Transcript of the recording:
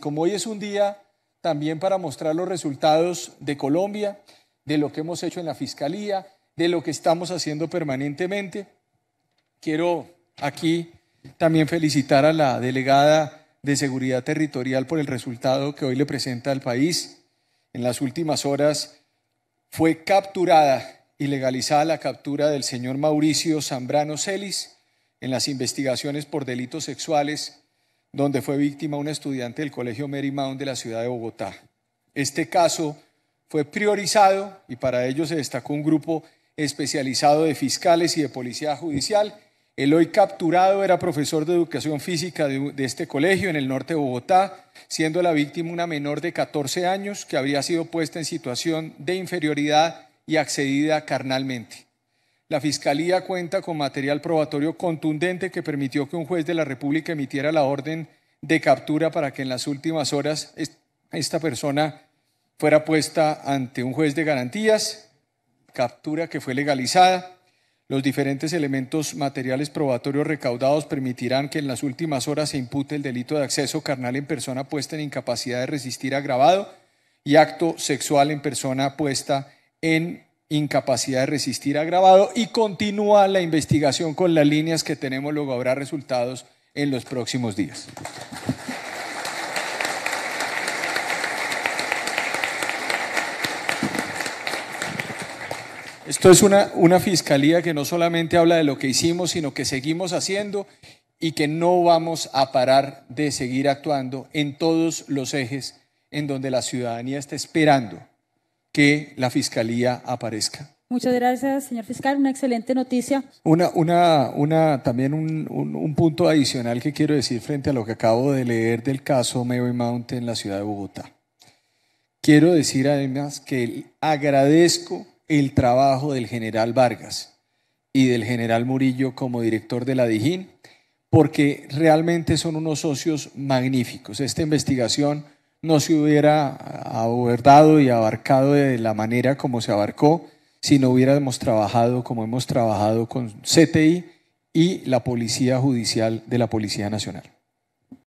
Como hoy es un día también para mostrar los resultados de Colombia, de lo que hemos hecho en la Fiscalía, de lo que estamos haciendo permanentemente, quiero aquí también felicitar a la delegada de Seguridad Territorial por el resultado que hoy le presenta al país. En las últimas horas fue capturada y legalizada la captura del señor Mauricio Zambrano Celis en las investigaciones por delitos sexuales donde fue víctima un estudiante del Colegio Marymount de la ciudad de Bogotá. Este caso fue priorizado y para ello se destacó un grupo especializado de fiscales y de policía judicial. El hoy capturado era profesor de educación física de, de, este colegio en el norte de Bogotá, siendo la víctima una menor de 14 años que habría sido puesta en situación de inferioridad y accedida carnalmente la Fiscalía cuenta con material probatorio contundente que permitió que un juez de la República emitiera la orden de captura para que en las últimas horas esta persona fuera puesta ante un juez de garantías, captura que fue legalizada. Los diferentes elementos materiales probatorios recaudados permitirán que en las últimas horas se impute el delito de acceso carnal en persona puesta en incapacidad de resistir agravado y acto sexual en persona puesta en incapacidad de resistir agravado y continúa la investigación con las líneas que tenemos, luego habrá resultados en los próximos días. Esto es una, una fiscalía que no solamente habla de lo que hicimos, sino que seguimos haciendo y que no vamos a parar de seguir actuando en todos los ejes en donde la ciudadanía está esperando que la fiscalía aparezca. Muchas gracias, señor fiscal. Una excelente noticia. Una, una, una, también un, punto adicional que quiero decir frente a lo que acabo de leer del caso Mary Mountain en la ciudad de Bogotá. Quiero decir además que agradezco el trabajo del general Vargas y del general Murillo como director de la DIJÍN, porque realmente son unos socios magníficos. Esta investigación no se hubiera abordado y abarcado de la manera como se abarcó si no hubiéramos trabajado como hemos trabajado con CTI y la Policía Judicial de la Policía Nacional.